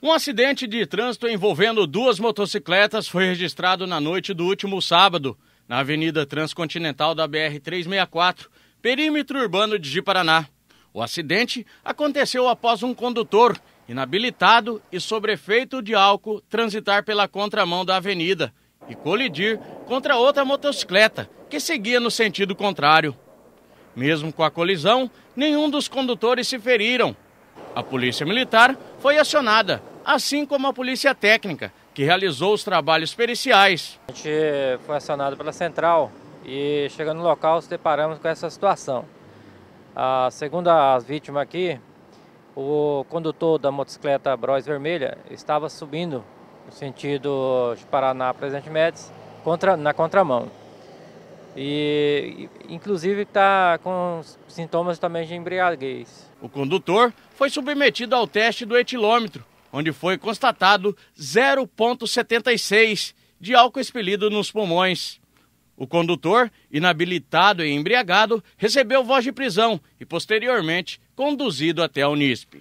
Um acidente de trânsito envolvendo duas motocicletas foi registrado na noite do último sábado, na Avenida Transcontinental da BR-364, perímetro urbano de Jiparaná. O acidente aconteceu após um condutor, inabilitado e sobre efeito de álcool, transitar pela contramão da avenida e colidir contra outra motocicleta, que seguia no sentido contrário. Mesmo com a colisão, nenhum dos condutores se feriram. A polícia militar foi acionada assim como a Polícia Técnica, que realizou os trabalhos periciais. A gente foi acionado pela central e chegando no local nos deparamos com essa situação. A, segundo vítima aqui, o condutor da motocicleta Bros Vermelha estava subindo no sentido de Paraná Presidente Médici contra, na contramão. E inclusive está com sintomas também de embriaguez. O condutor foi submetido ao teste do etilômetro, onde foi constatado 0,76 de álcool expelido nos pulmões. O condutor, inabilitado e embriagado, recebeu voz de prisão e, posteriormente, conduzido até a Unisp.